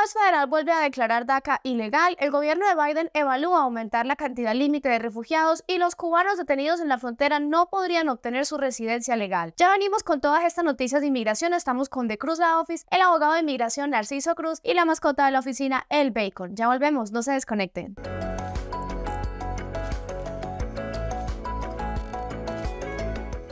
juez federal vuelve a declarar DACA ilegal, el gobierno de Biden evalúa aumentar la cantidad límite de refugiados y los cubanos detenidos en la frontera no podrían obtener su residencia legal. Ya venimos con todas estas noticias de inmigración, estamos con The Cruz La Office, el abogado de inmigración Narciso Cruz y la mascota de la oficina, el Bacon. Ya volvemos, no se desconecten.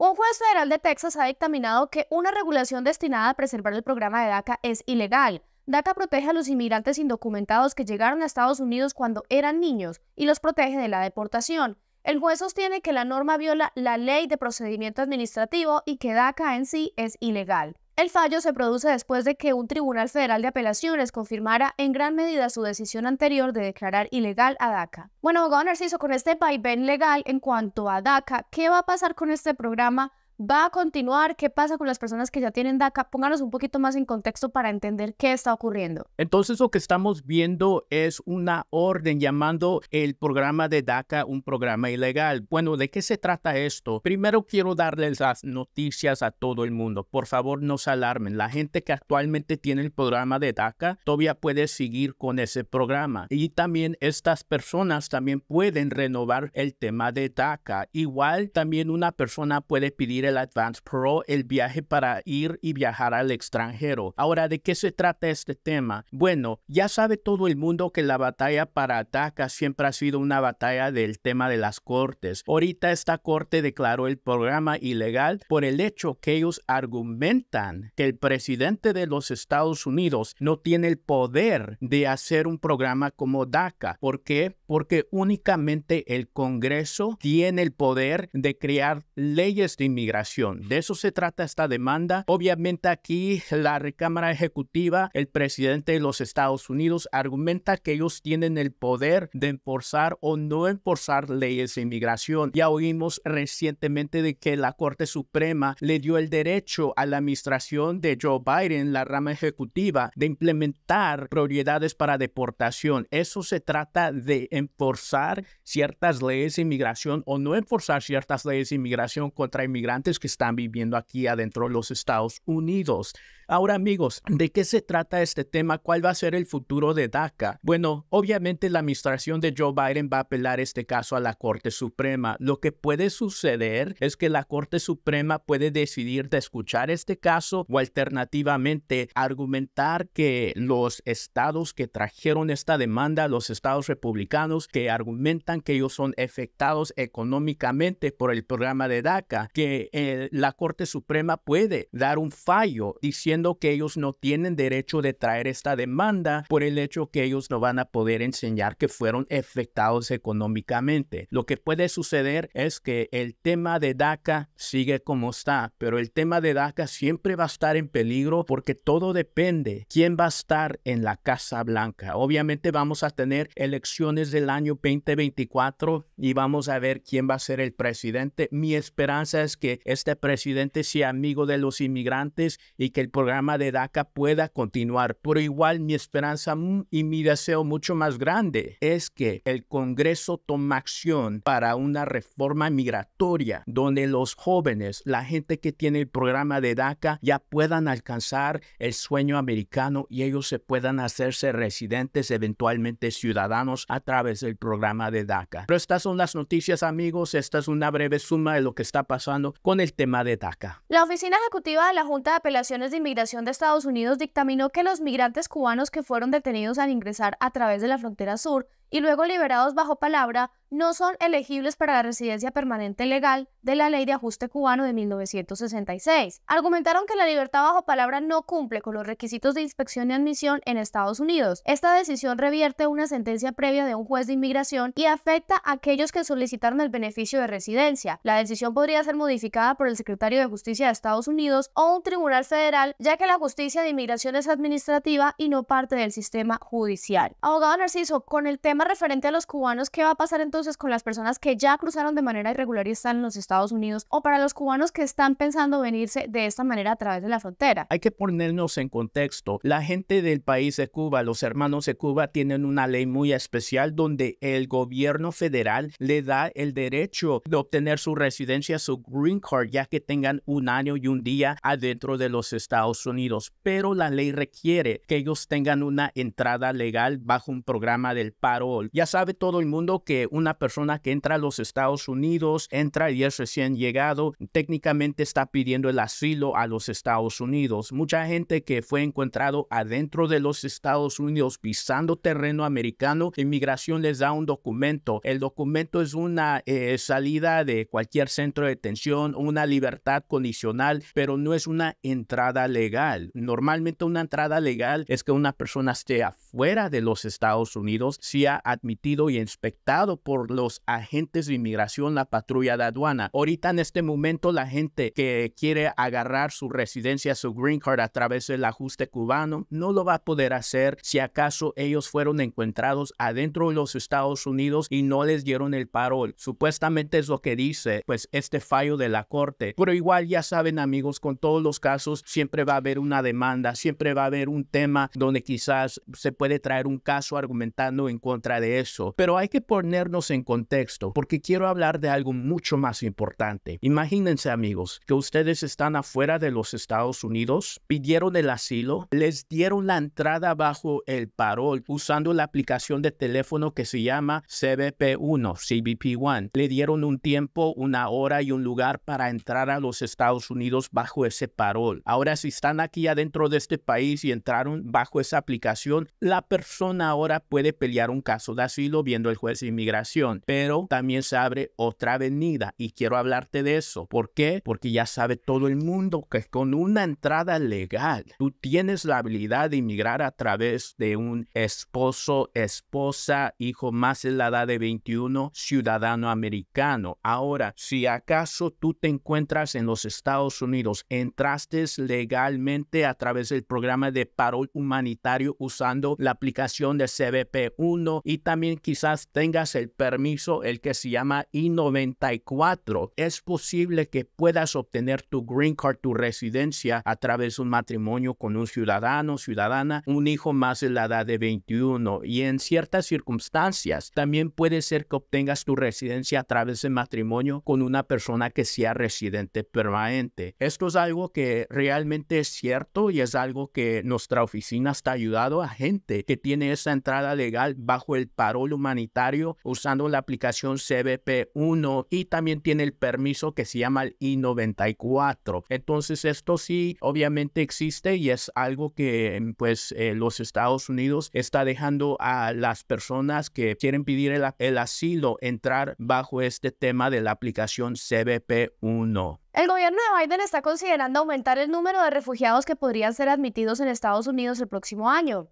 Un juez federal de Texas ha dictaminado que una regulación destinada a preservar el programa de DACA es ilegal. DACA protege a los inmigrantes indocumentados que llegaron a Estados Unidos cuando eran niños y los protege de la deportación. El juez sostiene que la norma viola la ley de procedimiento administrativo y que DACA en sí es ilegal. El fallo se produce después de que un tribunal federal de apelaciones confirmara en gran medida su decisión anterior de declarar ilegal a DACA. Bueno, abogado Narciso, con este vaivén legal en cuanto a DACA, ¿qué va a pasar con este programa ¿Va a continuar? ¿Qué pasa con las personas que ya tienen DACA? Pónganos un poquito más en contexto para entender qué está ocurriendo. Entonces, lo que estamos viendo es una orden llamando el programa de DACA un programa ilegal. Bueno, ¿de qué se trata esto? Primero quiero darles las noticias a todo el mundo. Por favor, no se alarmen. La gente que actualmente tiene el programa de DACA todavía puede seguir con ese programa. Y también estas personas también pueden renovar el tema de DACA. Igual también una persona puede pedir el Advance Pro, el viaje para ir y viajar al extranjero. Ahora, ¿de qué se trata este tema? Bueno, ya sabe todo el mundo que la batalla para DACA siempre ha sido una batalla del tema de las cortes. Ahorita esta corte declaró el programa ilegal por el hecho que ellos argumentan que el presidente de los Estados Unidos no tiene el poder de hacer un programa como DACA. ¿Por qué? Porque únicamente el Congreso tiene el poder de crear leyes de inmigración de eso se trata esta demanda. Obviamente aquí la Cámara Ejecutiva, el presidente de los Estados Unidos, argumenta que ellos tienen el poder de enforzar o no enforzar leyes de inmigración. Ya oímos recientemente de que la Corte Suprema le dio el derecho a la administración de Joe Biden, la rama ejecutiva, de implementar prioridades para deportación. Eso se trata de enforzar ciertas leyes de inmigración o no enforzar ciertas leyes de inmigración contra inmigrantes que están viviendo aquí adentro de los Estados Unidos. Ahora amigos, ¿de qué se trata este tema? ¿Cuál va a ser el futuro de DACA? Bueno, obviamente la administración de Joe Biden va a apelar este caso a la Corte Suprema. Lo que puede suceder es que la Corte Suprema puede decidir de escuchar este caso o alternativamente argumentar que los estados que trajeron esta demanda, los estados republicanos que argumentan que ellos son afectados económicamente por el programa de DACA, que eh, la Corte Suprema puede dar un fallo diciendo que ellos no tienen derecho de traer esta demanda por el hecho que ellos no van a poder enseñar que fueron afectados económicamente. Lo que puede suceder es que el tema de DACA sigue como está, pero el tema de DACA siempre va a estar en peligro porque todo depende quién va a estar en la Casa Blanca. Obviamente vamos a tener elecciones del año 2024 y vamos a ver quién va a ser el presidente. Mi esperanza es que este presidente sea amigo de los inmigrantes y que el programa programa de DACA pueda continuar, pero igual mi esperanza y mi deseo mucho más grande es que el Congreso tome acción para una reforma migratoria donde los jóvenes, la gente que tiene el programa de DACA, ya puedan alcanzar el sueño americano y ellos se puedan hacerse residentes, eventualmente ciudadanos, a través del programa de DACA. Pero estas son las noticias, amigos. Esta es una breve suma de lo que está pasando con el tema de DACA. La Oficina Ejecutiva de la Junta de Apelaciones de migración de Estados Unidos dictaminó que los migrantes cubanos que fueron detenidos al ingresar a través de la frontera sur y luego liberados bajo palabra, no son elegibles para la residencia permanente legal de la Ley de Ajuste Cubano de 1966. Argumentaron que la libertad bajo palabra no cumple con los requisitos de inspección y admisión en Estados Unidos. Esta decisión revierte una sentencia previa de un juez de inmigración y afecta a aquellos que solicitaron el beneficio de residencia. La decisión podría ser modificada por el secretario de Justicia de Estados Unidos o un tribunal federal, ya que la justicia de inmigración es administrativa y no parte del sistema judicial. Abogado Narciso, con el tema referente a los cubanos, ¿qué va a pasar entonces con las personas que ya cruzaron de manera irregular y están en los Estados Unidos o para los cubanos que están pensando venirse de esta manera a través de la frontera? Hay que ponernos en contexto. La gente del país de Cuba, los hermanos de Cuba, tienen una ley muy especial donde el gobierno federal le da el derecho de obtener su residencia, su green card, ya que tengan un año y un día adentro de los Estados Unidos. Pero la ley requiere que ellos tengan una entrada legal bajo un programa del paro ya sabe todo el mundo que una persona que entra a los Estados Unidos, entra y es recién llegado, técnicamente está pidiendo el asilo a los Estados Unidos. Mucha gente que fue encontrado adentro de los Estados Unidos pisando terreno americano, inmigración les da un documento. El documento es una eh, salida de cualquier centro de detención, una libertad condicional, pero no es una entrada legal. Normalmente una entrada legal es que una persona esté afuera de los Estados Unidos, sea admitido y inspectado por los agentes de inmigración, la patrulla de aduana. Ahorita en este momento la gente que quiere agarrar su residencia, su green card a través del ajuste cubano, no lo va a poder hacer si acaso ellos fueron encontrados adentro de los Estados Unidos y no les dieron el parol. Supuestamente es lo que dice pues este fallo de la corte. Pero igual ya saben amigos, con todos los casos siempre va a haber una demanda, siempre va a haber un tema donde quizás se puede traer un caso argumentando en contra de eso, pero hay que ponernos en contexto porque quiero hablar de algo mucho más importante. Imagínense amigos que ustedes están afuera de los Estados Unidos, pidieron el asilo, les dieron la entrada bajo el parol usando la aplicación de teléfono que se llama CBP1, CBP1. Le dieron un tiempo, una hora y un lugar para entrar a los Estados Unidos bajo ese parol. Ahora si están aquí adentro de este país y entraron bajo esa aplicación, la persona ahora puede pelear un caso de asilo viendo el juez de inmigración, pero también se abre otra avenida y quiero hablarte de eso. ¿Por qué? Porque ya sabe todo el mundo que con una entrada legal tú tienes la habilidad de inmigrar a través de un esposo, esposa, hijo más en la edad de 21, ciudadano americano. Ahora, si acaso tú te encuentras en los Estados Unidos, entraste legalmente a través del programa de paro humanitario usando la aplicación de CBP1, y también quizás tengas el permiso, el que se llama I-94. Es posible que puedas obtener tu green card, tu residencia, a través de un matrimonio con un ciudadano, ciudadana, un hijo más de la edad de 21 y en ciertas circunstancias también puede ser que obtengas tu residencia a través de matrimonio con una persona que sea residente permanente. Esto es algo que realmente es cierto y es algo que nuestra oficina está ayudando a gente que tiene esa entrada legal bajo el parol humanitario usando la aplicación CBP1 y también tiene el permiso que se llama el I-94. Entonces esto sí obviamente existe y es algo que mm, pues eh, los Estados Unidos está dejando a las personas que quieren pedir el asilo entrar bajo este tema de la aplicación CBP1. El gobierno de Biden está considerando aumentar el número de refugiados que podrían ser admitidos en Estados Unidos el próximo año.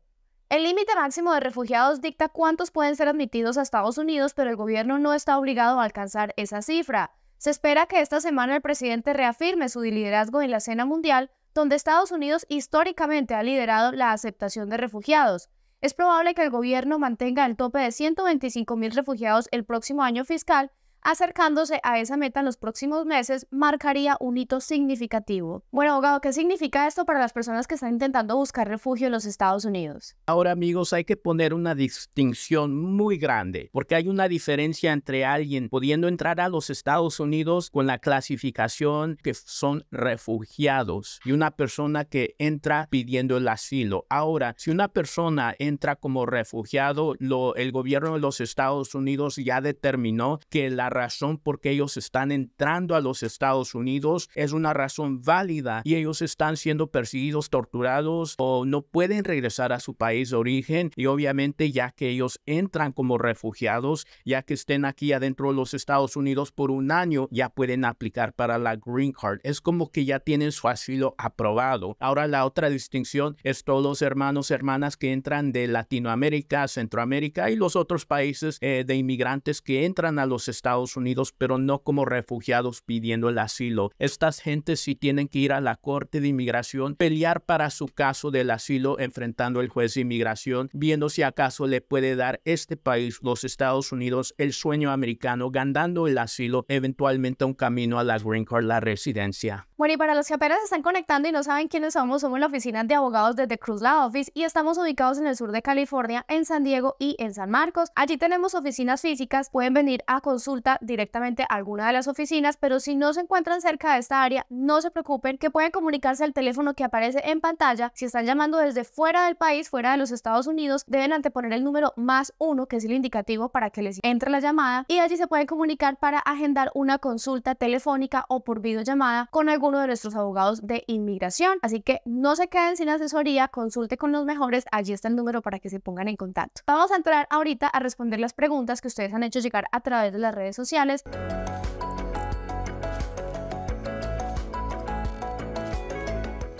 El límite máximo de refugiados dicta cuántos pueden ser admitidos a Estados Unidos, pero el gobierno no está obligado a alcanzar esa cifra. Se espera que esta semana el presidente reafirme su liderazgo en la escena mundial, donde Estados Unidos históricamente ha liderado la aceptación de refugiados. Es probable que el gobierno mantenga el tope de 125.000 refugiados el próximo año fiscal acercándose a esa meta en los próximos meses, marcaría un hito significativo. Bueno, abogado, ¿qué significa esto para las personas que están intentando buscar refugio en los Estados Unidos? Ahora, amigos, hay que poner una distinción muy grande, porque hay una diferencia entre alguien pudiendo entrar a los Estados Unidos con la clasificación que son refugiados y una persona que entra pidiendo el asilo. Ahora, si una persona entra como refugiado, lo, el gobierno de los Estados Unidos ya determinó que la razón por qué ellos están entrando a los Estados Unidos es una razón válida y ellos están siendo perseguidos, torturados o no pueden regresar a su país de origen y obviamente ya que ellos entran como refugiados, ya que estén aquí adentro de los Estados Unidos por un año, ya pueden aplicar para la Green Card. Es como que ya tienen su asilo aprobado. Ahora la otra distinción es todos los hermanos, hermanas que entran de Latinoamérica, Centroamérica y los otros países eh, de inmigrantes que entran a los Estados Unidos, pero no como refugiados pidiendo el asilo. Estas gentes sí tienen que ir a la Corte de Inmigración, pelear para su caso del asilo, enfrentando al juez de inmigración, viendo si acaso le puede dar este país, los Estados Unidos, el sueño americano, ganando el asilo, eventualmente un camino a la Green Card, la residencia. Bueno, y para los que apenas están conectando y no saben quiénes somos, somos la oficina de abogados de desde Cruz Law Office y estamos ubicados en el sur de California, en San Diego y en San Marcos. Allí tenemos oficinas físicas, pueden venir a consulta directamente a alguna de las oficinas, pero si no se encuentran cerca de esta área, no se preocupen que pueden comunicarse al teléfono que aparece en pantalla. Si están llamando desde fuera del país, fuera de los Estados Unidos, deben anteponer el número más uno, que es el indicativo para que les entre la llamada, y allí se pueden comunicar para agendar una consulta telefónica o por videollamada con alguno de nuestros abogados de inmigración. Así que no se queden sin asesoría, consulte con los mejores, allí está el número para que se pongan en contacto. Vamos a entrar ahorita a responder las preguntas que ustedes han hecho llegar a través de las redes sociales sociales.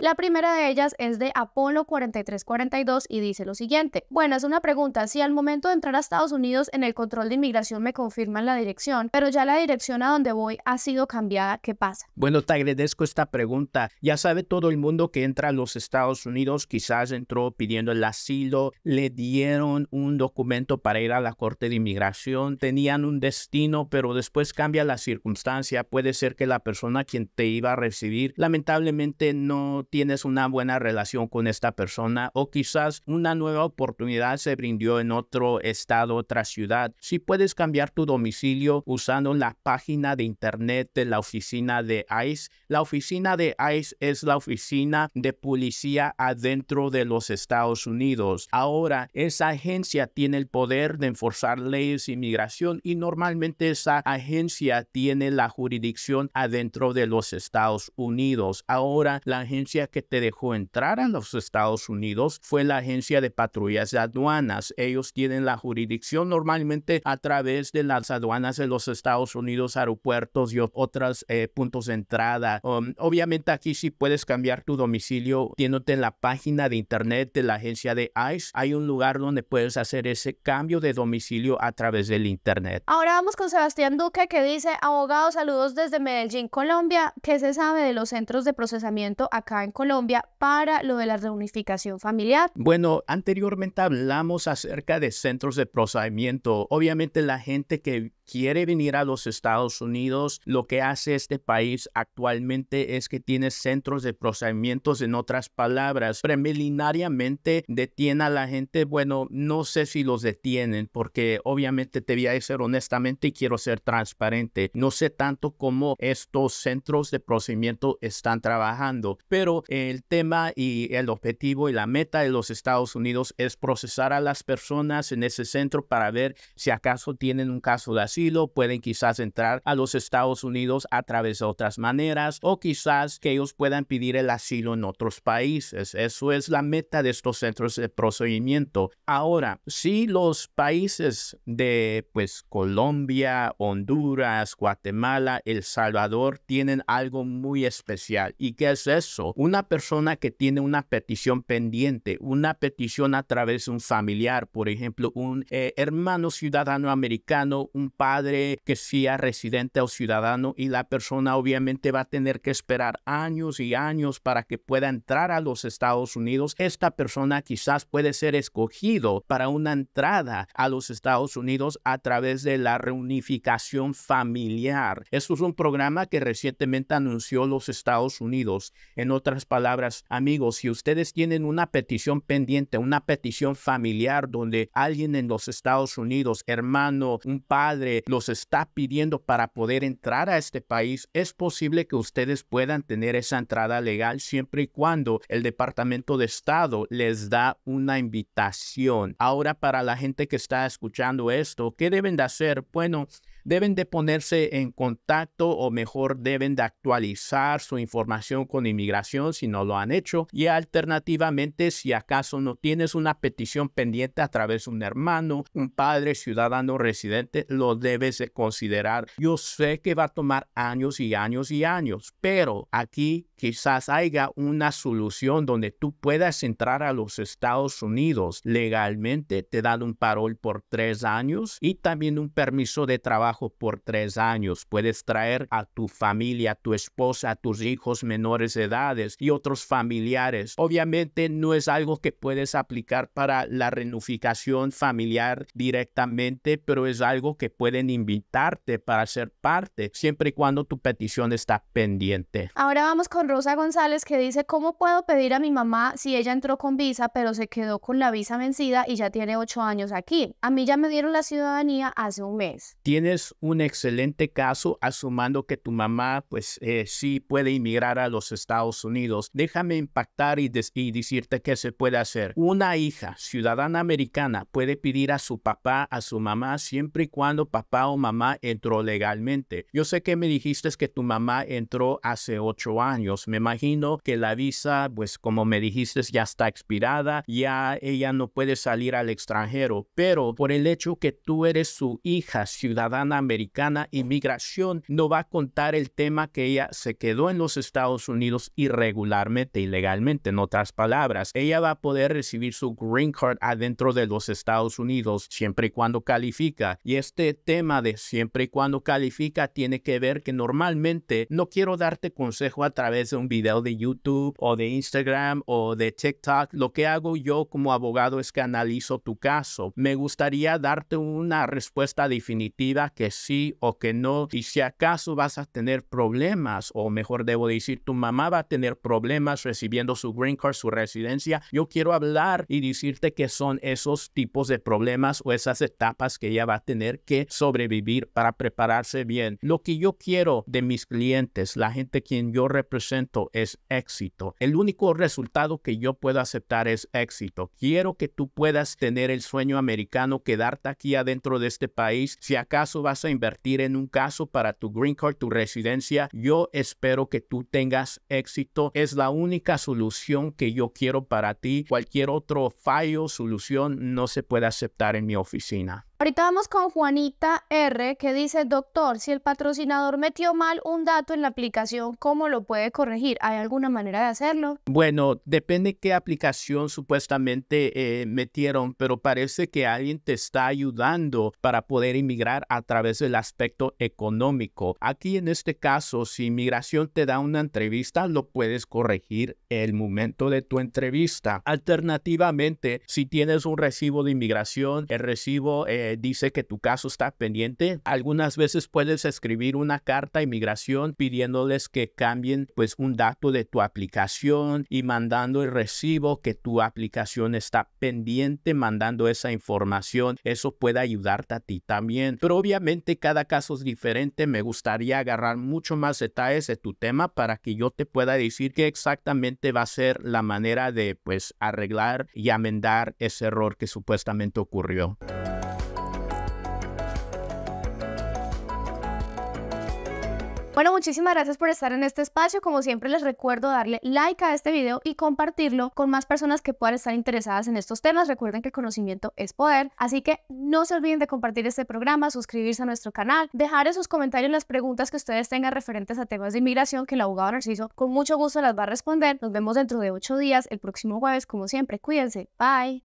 La primera de ellas es de Apolo 4342 y dice lo siguiente. Bueno, es una pregunta. Si al momento de entrar a Estados Unidos en el control de inmigración me confirman la dirección, pero ya la dirección a donde voy ha sido cambiada, ¿qué pasa? Bueno, te agradezco esta pregunta. Ya sabe todo el mundo que entra a los Estados Unidos, quizás entró pidiendo el asilo, le dieron un documento para ir a la Corte de Inmigración, tenían un destino, pero después cambia la circunstancia. Puede ser que la persona quien te iba a recibir lamentablemente no tienes una buena relación con esta persona o quizás una nueva oportunidad se brindó en otro estado, otra ciudad. Si puedes cambiar tu domicilio usando la página de internet de la oficina de ICE, la oficina de ICE es la oficina de policía adentro de los Estados Unidos. Ahora, esa agencia tiene el poder de enforzar leyes de inmigración y normalmente esa agencia tiene la jurisdicción adentro de los Estados Unidos. Ahora, la agencia que te dejó entrar a los Estados Unidos fue la agencia de patrullas de aduanas. Ellos tienen la jurisdicción normalmente a través de las aduanas de los Estados Unidos, aeropuertos y otros eh, puntos de entrada. Um, obviamente aquí si puedes cambiar tu domicilio tiéndote en la página de internet de la agencia de ICE. Hay un lugar donde puedes hacer ese cambio de domicilio a través del internet. Ahora vamos con Sebastián Duque que dice, abogado, saludos desde Medellín, Colombia. ¿Qué se sabe de los centros de procesamiento acá en Colombia para lo de la reunificación familiar. Bueno, anteriormente hablamos acerca de centros de procesamiento. Obviamente la gente que quiere venir a los Estados Unidos. Lo que hace este país actualmente es que tiene centros de procedimientos, en otras palabras, preliminariamente detiene a la gente. Bueno, no sé si los detienen porque obviamente te voy a decir honestamente y quiero ser transparente. No sé tanto cómo estos centros de procedimiento están trabajando, pero el tema y el objetivo y la meta de los Estados Unidos es procesar a las personas en ese centro para ver si acaso tienen un caso de asilo pueden quizás entrar a los Estados Unidos a través de otras maneras o quizás que ellos puedan pedir el asilo en otros países. Eso es la meta de estos centros de procedimiento. Ahora, si los países de pues Colombia, Honduras, Guatemala, El Salvador tienen algo muy especial. ¿Y qué es eso? Una persona que tiene una petición pendiente, una petición a través de un familiar, por ejemplo, un eh, hermano ciudadano americano, un padre que sea residente o ciudadano y la persona obviamente va a tener que esperar años y años para que pueda entrar a los Estados Unidos. Esta persona quizás puede ser escogido para una entrada a los Estados Unidos a través de la reunificación familiar. Esto es un programa que recientemente anunció los Estados Unidos. En otras palabras, amigos, si ustedes tienen una petición pendiente, una petición familiar donde alguien en los Estados Unidos, hermano, un padre, los está pidiendo para poder entrar a este país, es posible que ustedes puedan tener esa entrada legal siempre y cuando el Departamento de Estado les da una invitación. Ahora, para la gente que está escuchando esto, ¿qué deben de hacer? Bueno, deben de ponerse en contacto o mejor deben de actualizar su información con inmigración si no lo han hecho y alternativamente si acaso no tienes una petición pendiente a través de un hermano, un padre, ciudadano residente, lo debes de considerar. Yo sé que va a tomar años y años y años, pero aquí quizás haya una solución donde tú puedas entrar a los Estados Unidos legalmente, te dan un parol por tres años y también un permiso de trabajo por tres años. Puedes traer a tu familia, a tu esposa, a tus hijos menores de edades y otros familiares. Obviamente no es algo que puedes aplicar para la reunificación familiar directamente, pero es algo que pueden invitarte para ser parte, siempre y cuando tu petición está pendiente. Ahora vamos con Rosa González que dice, ¿cómo puedo pedir a mi mamá si ella entró con visa, pero se quedó con la visa vencida y ya tiene ocho años aquí? A mí ya me dieron la ciudadanía hace un mes. Tienes un excelente caso, asumiendo que tu mamá, pues eh, sí puede inmigrar a los Estados Unidos. Déjame impactar y, decirte qué se puede hacer. Una hija ciudadana americana puede pedir a su papá, a su mamá, siempre y cuando papá o mamá entró legalmente. Yo sé que me dijiste que tu mamá entró hace ocho años. Me imagino que la visa, pues como me dijiste, ya está expirada, ya ella no puede salir al extranjero, pero por el hecho que tú eres su hija ciudadana, americana inmigración no va a contar el tema que ella se quedó en los Estados Unidos irregularmente, ilegalmente, en otras palabras. Ella va a poder recibir su green card adentro de los Estados Unidos siempre y cuando califica. Y este tema de siempre y cuando califica tiene que ver que normalmente no quiero darte consejo a través de un video de YouTube o de Instagram o de TikTok. Lo que hago yo como abogado es que analizo tu caso. Me gustaría darte una respuesta definitiva que sí o que no. Y si acaso vas a tener problemas, o mejor debo decir, tu mamá va a tener problemas recibiendo su green card, su residencia, yo quiero hablar y decirte que son esos tipos de problemas o esas etapas que ella va a tener que sobrevivir para prepararse bien. Lo que yo quiero de mis clientes, la gente quien yo represento, es éxito. El único resultado que yo puedo aceptar es éxito. Quiero que tú puedas tener el sueño americano, quedarte aquí adentro de este país. Si acaso vas a invertir en un caso para tu green card, tu residencia, yo espero que tú tengas éxito. Es la única solución que yo quiero para ti. Cualquier otro fallo, solución, no se puede aceptar en mi oficina. Ahorita vamos con Juanita R que dice, doctor, si el patrocinador metió mal un dato en la aplicación, ¿cómo lo puede corregir? ¿Hay alguna manera de hacerlo? Bueno, depende qué aplicación supuestamente eh, metieron, pero parece que alguien te está ayudando para poder inmigrar a través del aspecto económico. Aquí en este caso, si inmigración te da una entrevista, lo puedes corregir el momento de tu entrevista. Alternativamente, si tienes un recibo de inmigración, el recibo... Eh, dice que tu caso está pendiente. Algunas veces puedes escribir una carta a inmigración pidiéndoles que cambien pues un dato de tu aplicación y mandando el recibo que tu aplicación está pendiente, mandando esa información. Eso puede ayudarte a ti también. Pero obviamente cada caso es diferente. Me gustaría agarrar mucho más detalles de tu tema para que yo te pueda decir qué exactamente va a ser la manera de pues arreglar y amendar ese error que supuestamente ocurrió. Bueno, muchísimas gracias por estar en este espacio. Como siempre les recuerdo darle like a este video y compartirlo con más personas que puedan estar interesadas en estos temas. Recuerden que el conocimiento es poder, así que no se olviden de compartir este programa, suscribirse a nuestro canal, dejar en sus comentarios las preguntas que ustedes tengan referentes a temas de inmigración que el abogado Narciso con mucho gusto las va a responder. Nos vemos dentro de ocho días, el próximo jueves, como siempre. Cuídense. Bye.